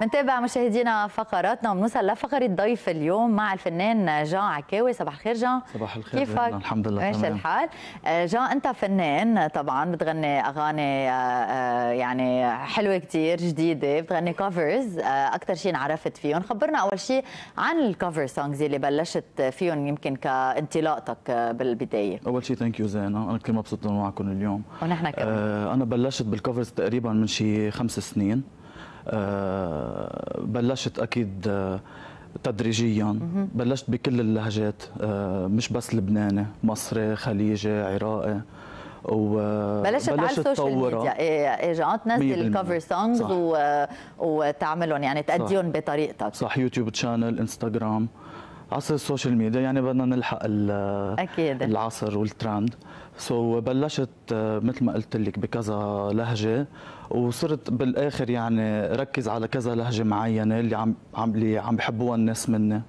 بنتابع مشاهدينا فقراتنا وبنوصل لفقره ضيف اليوم مع الفنان جان عكاوي صباح الخير جان صباح الخير كيفك؟ الحمد لله ماشي الحال آه، جان انت فنان طبعا بتغني اغاني آه، آه، يعني حلوه كثير جديده بتغني كفرز اكثر شيء انعرفت فيهم خبرنا اول شيء عن الكفر سونجز اللي بلشت فيهم يمكن كانطلاقتك بالبدايه اول شيء ثانك يو زينه انا كثير مبسوط معكم اليوم ونحن كمان انا بلشت بالكفرز تقريبا من شيء خمس سنين آه، بلشت اكيد آه، تدريجيا بلشت بكل اللهجات آه، مش بس لبناني مصري خليجي عراقي و بلشت, بلشت على السوشيال إيه، ميديا اجا تنزل الكفر سونجز وتعملهم يعني تأديهم بطريقتك صح يوتيوب تشانل انستغرام عصر السوشيال ميديا يعني بدنا نلحق أكيد. العصر والترند سو so, بلشت آه، مثل ما قلت لك بكذا لهجه وصرت بالاخر يعني ركز على كذا لهجه معينه اللي عم اللي عم بحبوها الناس مني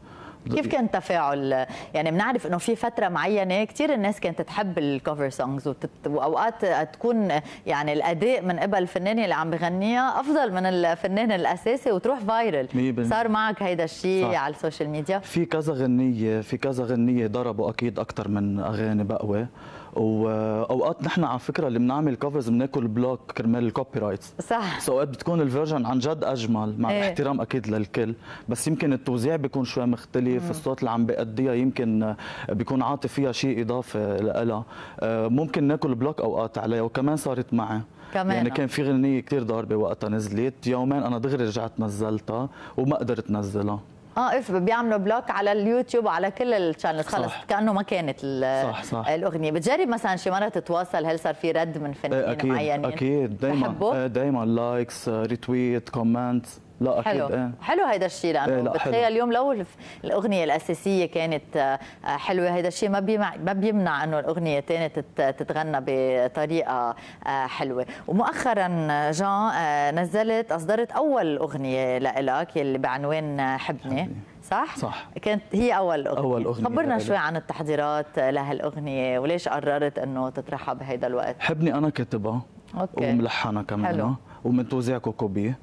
كيف كان تفاعل يعني بنعرف انه في فتره معينه كثير الناس كانت تحب الكفر سونجز وتت... واوقات تكون يعني الاداء من قبل الفنان اللي عم بغنيها افضل من الفنان الاساسي وتروح فايرل صار معك هيدا الشيء على السوشيال ميديا في كذا غنيه في كذا غنيه ضربوا اكيد اكثر من اغاني بقوى واوقات نحن على فكره اللي بنعمل كفرز بناكل بلوك كرمال الكوبي رايتس صح سو اوقات بتكون الفيرجن عن جد اجمل مع ايه. احترام اكيد للكل بس يمكن التوزيع بيكون شوي مختلف شيء في الصوت اللي عم بيأديها يمكن بيكون عاطي فيها شيء اضافي لها آه، ممكن ناكل بلوك اوقات عليها وكمان صارت معي كمان يعني كان آه. في غنية كثير ضاربة وقتها نزلت يومين أنا دغري رجعت نزلتها وما قدرت نزلها اه اف بيعملوا بلوك على اليوتيوب وعلى كل الشانلز خلص كانه ما كانت صح صح. الاغنيه بتجرب مثلا شي مره تتواصل هل صار في رد من إيه، فنانين معينين اكيد اكيد دائما دائما لايكس ريتويت كومنتس لا اكيد حلو آه. حلو هيدا الشيء لانه آه بتخيل اليوم لو الاغنيه الاساسيه كانت آه، حلوه هيدا الشيء ما ما بيمنع انه الاغنيه الثانيه تتغنى بطريقه آه، حلوه ومؤخرا جان آه، نزلت اصدرت اول اغنيه لإلك اللي بعنوان حبني, صح؟ صح كانت هي أول أغنية أول أغنية خبرنا شوي عن التحضيرات لهالأغنية وليش قررت أنه تطرحها بهيدا الوقت حبني أنا كاتبها أوكي. وملحنها كمان حلو. ومن توزيع كوكوبي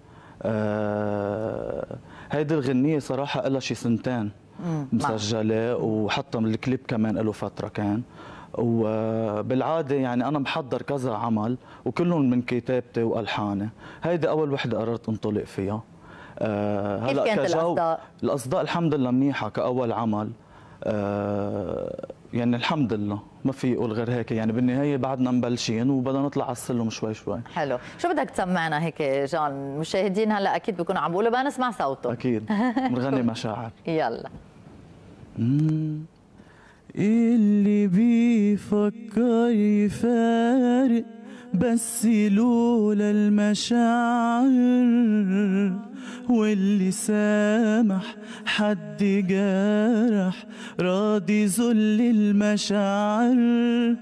آه، هيدي الغنية صراحة قالها شي سنتين نعم. مسجلة وحتى الكليب كمان له فترة كان وبالعادة آه، يعني أنا محضر كذا عمل وكلهم من كتابتي وألحاني هيدي أول وحدة قررت انطلق فيها آه، هلا كيف كانت كجو الأصداء؟ الأصداء الحمد لله منيحة كأول عمل آه، يعني الحمد لله ما في يقول غير هيك يعني بالنهايه بعدنا مبلشين وبدنا نطلع على السلم شوي شوي حلو شو بدك تسمعنا هيك جون المشاهدين هلا اكيد بيكونوا عم بيقولوا بدنا نسمع صوته اكيد بنغني مشاعر يلا اللي بيفكر يفارق بس لولا المشاعر واللي سامح حد جرح راضي ذل المشاعر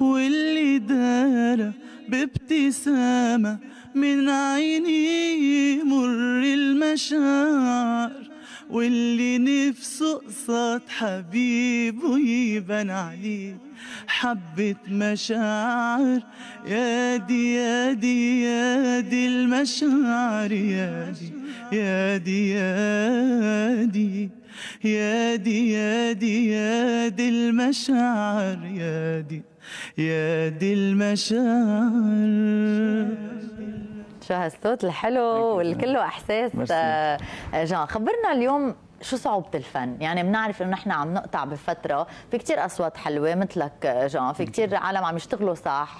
واللي دار بابتسامة من عيني مر المشاعر واللي نفسه قصاد حبيبه يبان عليه حبة مشاعر يا دي يا دي يا دي المشاعر يا دي يا دي يا دي يا دي يا دي يا دي المشاعر يا دي يا دي المشاعر شو هالصوت الحلو والكله احساس آه، جان خبرنا اليوم شو صعوبة الفن؟ يعني بنعرف انه نحن عم نقطع بفترة، في كثير اصوات حلوة مثلك جان، في كثير عالم عم يشتغلوا صح،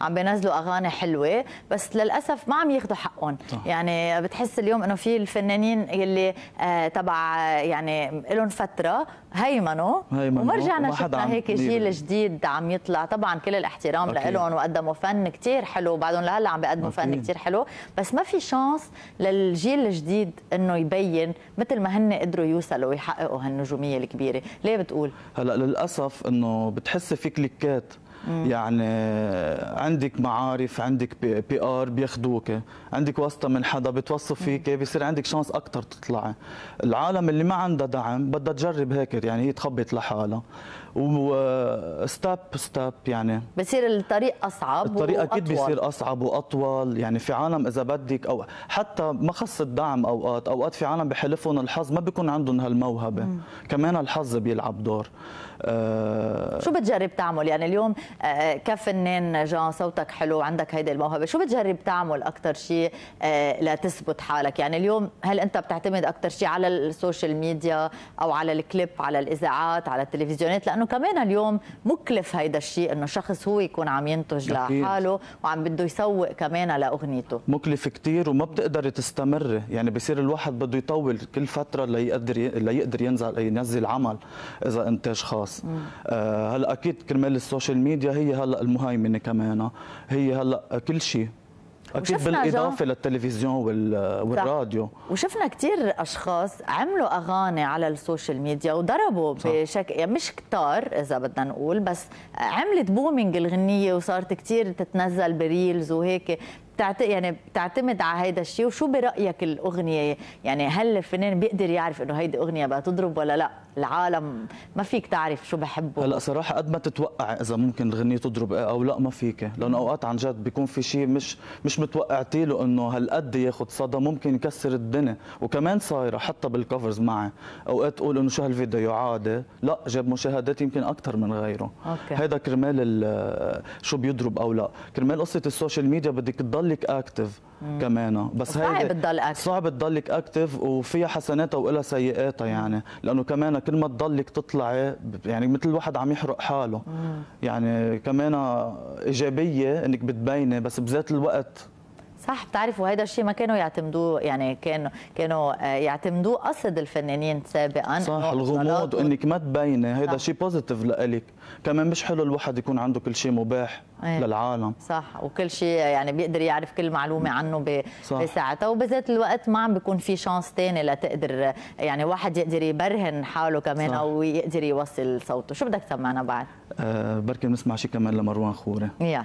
عم بينزلوا اغاني حلوة، بس للاسف ما عم ياخذوا حقهم، يعني بتحس اليوم انه في الفنانين يلي آه تبع يعني لهم فترة هيمنوا هيمنو وما رجعنا شفنا هيك جيل جديد عم يطلع، طبعا كل الاحترام لهم وقدموا فن كثير حلو، وبعدهم لهلا عم بيقدموا فن كثير حلو، بس ما في شانس للجيل الجديد انه يبين مثل ما هن قدروا قدروا يوصلوا ويحققوا هالنجوميه الكبيره ليه بتقول هلا للاسف انه بتحس في كليكات يعني عندك معارف عندك بي ار بياخذوك عندك واسطه من حدا بتوصف فيك بصير عندك شانس اكثر تطلعي العالم اللي ما عندها دعم بدها تجرب هيك يعني هي تخبط لحالها وستاب ستاب يعني بصير الطريق اصعب الطريق اكيد بيصير اصعب واطول يعني في عالم اذا بدك او حتى ما خص الدعم اوقات اوقات في عالم بحلفهم الحظ ما بيكون عندهم هالموهبه مم. كمان الحظ بيلعب دور آه شو بتجرب تعمل يعني اليوم آه، كفنان جان صوتك حلو عندك هيدي الموهبه شو بتجرب تعمل اكثر شيء آه، لتثبت حالك يعني اليوم هل انت بتعتمد اكثر شيء على السوشيال ميديا او على الكليب على الاذاعات على التلفزيونات لانه كمان اليوم مكلف هيدا الشيء انه شخص هو يكون عم ينتج لحاله وعم بده يسوق كمان لاغنيته مكلف كثير وما بتقدر تستمر يعني بصير الواحد بده يطول كل فتره ليقدر ليقدر ينزل ينزل عمل اذا انتاج خاص آه، هلا اكيد كرمال السوشيال ميديا الميديا هي هلا المهيمنه كمان هي هلا كل شيء اكيد بالاضافه للتلفزيون والراديو وشفنا كثير اشخاص عملوا اغاني على السوشيال ميديا وضربوا بشكل يعني مش كتار اذا بدنا نقول بس عملت بومينج الغنيه وصارت كثير تتنزل بريلز وهيك بتعت... يعني بتعتمد على هيدا الشيء وشو برايك الاغنيه يعني هل الفنان بيقدر يعرف انه هيدي اغنيه بقى تضرب ولا لا العالم ما فيك تعرف شو بحبه هلا صراحه قد ما تتوقع اذا ممكن الغنيه تضرب إيه او لا ما فيك لانه اوقات عن جد بيكون في شيء مش مش متوقعتي له انه هالقد ياخذ صدى ممكن يكسر الدنيا وكمان صايره حتى بالكفرز معي اوقات اقول انه شو هالفيديو عادي لا جاب مشاهدات يمكن اكثر من غيره أوكي. هذا كرمال شو بيضرب او لا كرمال قصه السوشيال ميديا بدك تضلك اكتف كمان بس هي صعب تضل اكتف صعب تضلك اكتف وفيها حسناتها ولها سيئاتها يعني لانه كمان كل ما تضلك تطلعي يعني مثل الواحد عم يحرق حاله مم. يعني كمان ايجابيه انك بتبيني بس بذات الوقت صح بتعرف وهذا الشيء ما كانوا يعتمدوه يعني كانوا كانوا آه، يعتمدوه قصد الفنانين سابقا صح الغموض انك ما تبيني هذا شيء بوزيتيف لإلك كمان مش حلو الواحد يكون عنده كل شيء مباح ايه. للعالم صح وكل شيء آه، يعني بيقدر يعرف كل معلومه عنه بساعتها وبذات الوقت ما عم بيكون في شانس ثاني لتقدر آه، يعني واحد يقدر يبرهن حاله كمان صح. او يقدر يوصل صوته شو بدك تسمعنا بعد أه بركي نسمع شيء كمان لمروان خوري يلا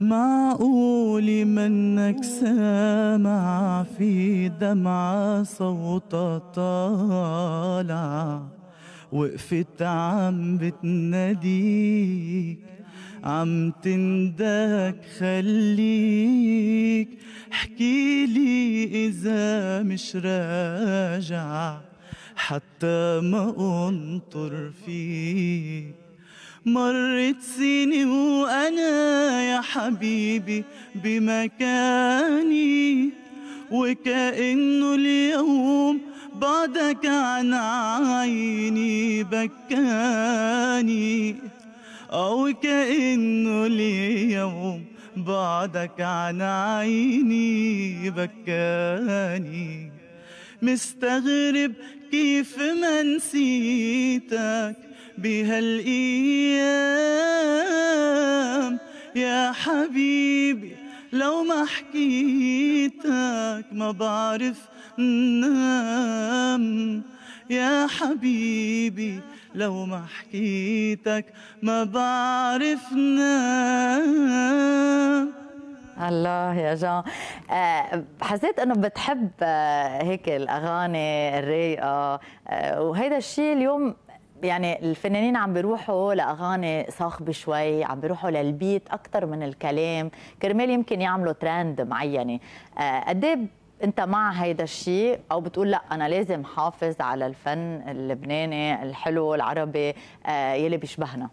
معقول منك سامع في دمعة صوتها طالع وقفت عم بتناديك عم تندك خليك احكيلي إذا مش راجع حتى ما أنطر فيك مرت سنين وأنا يا حبيبي بمكاني وكأنه اليوم بعدك عن عيني بكاني أو كأنه اليوم بعدك عن عيني بكاني مستغرب كيف ما نسيتك بها الأيام يا حبيبي لو ما حكيتك ما بعرف نام يا حبيبي لو ما حكيتك ما بعرف نام الله يا جان آه، حسيت انه بتحب آه، هيك الاغاني الرايقه وهذا آه، وهيدا الشيء اليوم يعني الفنانين عم بيروحوا لاغاني صاخبه شوي عم بيروحوا للبيت اكثر من الكلام كرمال يمكن يعملوا ترند معينه آه، قد إيه انت مع هيدا الشيء او بتقول لا انا لازم حافظ على الفن اللبناني الحلو العربي آه، يلي بيشبهنا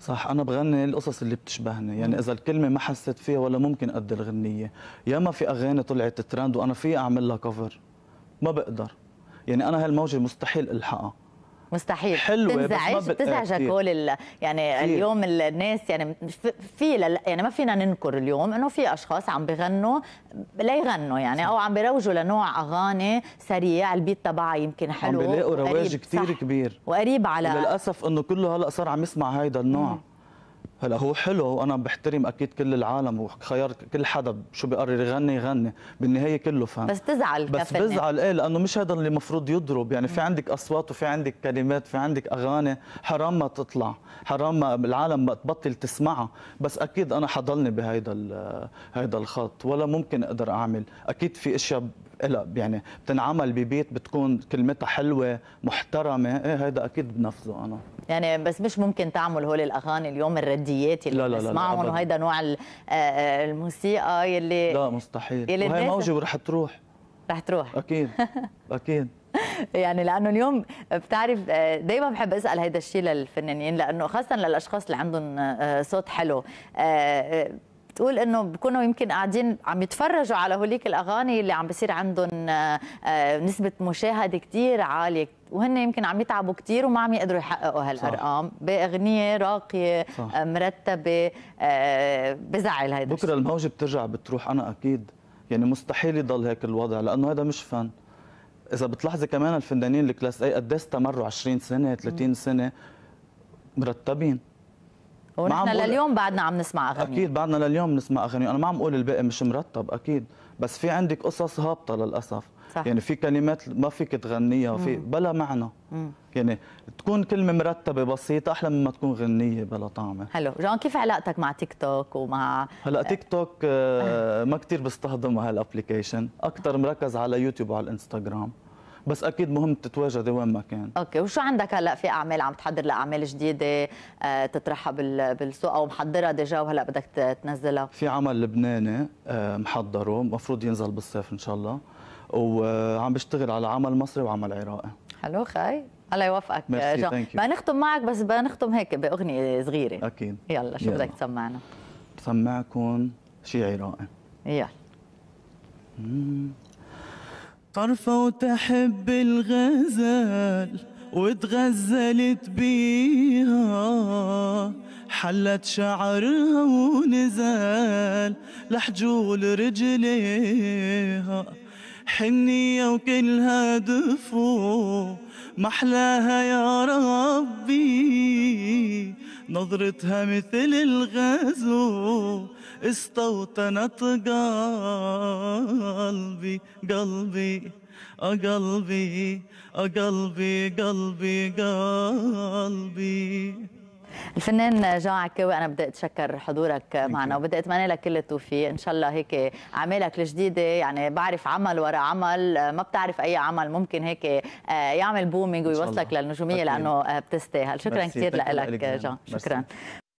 صح انا بغني القصص اللي بتشبهني يعني اذا الكلمه ما حسيت فيها ولا ممكن ادي الغنيه يا ما في اغاني طلعت ترند وانا في اعمل لها كفر ما بقدر يعني انا هالموجه مستحيل الحقها مستحيل حلوه تنزعج بس بتزعجك آه، هول يعني كتير. اليوم الناس يعني في لل... يعني ما فينا ننكر اليوم انه في اشخاص عم بغنوا ليغنوا يعني صح. او عم بيروجوا لنوع اغاني سريع البيت تبعها يمكن حلو عم بيلاقوا رواج كثير كبير وقريب على للاسف انه كله هلا صار عم يسمع هيدا النوع مم. هلا هو حلو وانا بحترم اكيد كل العالم وخيار كل حدا شو بيقرر يغني يغني بالنهايه كله فهم بس تزعل بس كفنة. بزعل ايه لانه مش هذا اللي المفروض يضرب يعني في عندك اصوات وفي عندك كلمات في عندك اغاني حرام ما تطلع حرام ما العالم ما تبطل تسمعها بس اكيد انا حضلني بهيدا هيدا الخط ولا ممكن اقدر اعمل اكيد في اشياء إلا يعني بتنعمل ببيت بتكون كلمتها حلوه محترمه ايه هذا اكيد بنفذه انا يعني بس مش ممكن تعمل هول الاغاني اليوم الرديات اللي بنسمعهم وهيدا نوع آه، آه، الموسيقى يلي لا مستحيل يلي وهي موجه ورح تروح رح تروح اكيد اكيد يعني لانه اليوم بتعرف آه، دائما بحب اسال هيدا الشيء للفنانين لانه خاصه للاشخاص اللي عندهم صوت حلو بتقول انه بكونوا يمكن قاعدين عم يتفرجوا على هوليك الاغاني اللي عم بصير عندهم آه، آه، نسبه مشاهده كثير عاليه وهن يمكن عم يتعبوا كثير وما عم يقدروا يحققوا هالارقام صح. باغنيه راقيه صح. آه، مرتبه بزعل هيدا بكره الموجه بترجع بتروح انا اكيد يعني مستحيل يضل هيك الوضع لانه هذا مش فن اذا بتلاحظي كمان الفنانين الكلاس اي قد إيه استمروا 20 سنه 30 سنه مرتبين ونحن لليوم بعدنا عم نسمع اغاني اكيد بعدنا لليوم بنسمع اغاني انا ما عم اقول الباقي مش مرتب اكيد بس في عندك قصص هابطه للاسف صح. يعني في كلمات ما فيك تغنيها في بلا معنى مم. يعني تكون كلمه مرتبه بسيطه احلى مما تكون غنيه بلا طعمه حلو جون كيف علاقتك مع تيك توك ومع هلا تيك توك آه، ما كثير بستخدمه هالابلكيشن اكثر مركز على يوتيوب وعلى الانستغرام بس اكيد مهم تتواجدي وين ما كان اوكي وشو عندك هلا في اعمال عم تحضر لاعمال جديده آه، تطرحها بالسوق او محضرها ديجا وهلا بدك تنزلها في عمل لبناني آه، محضره المفروض ينزل بالصيف ان شاء الله وعم بشتغل على عمل مصري وعمل عراقي حلو خي الله يوفقك آه، ما نختم معك بس بدنا نختم هيك باغنيه صغيره اكيد يلا شو بدك تسمعنا؟ بسمعكم شي عراقي يلا طرفة وتحب الغزال واتغزلت بيها حلت شعرها ونزال لحجول رجليها حنية وكلها دفو محلاها يا ربي نظرتها مثل الغزو استوطنت قلبي قلبي أقلبي أقلبي قلبي قلبي الفنان جا عكاوي انا بدي اتشكر حضورك معنا وبدي اتمنى لك كل التوفيق ان شاء الله هيك اعمالك الجديده يعني بعرف عمل وراء عمل ما بتعرف اي عمل ممكن هيك آه، يعمل بومينج ويوصلك للنجوميه لانه آه، بتستاهل شكرا كثير لك جا شكرا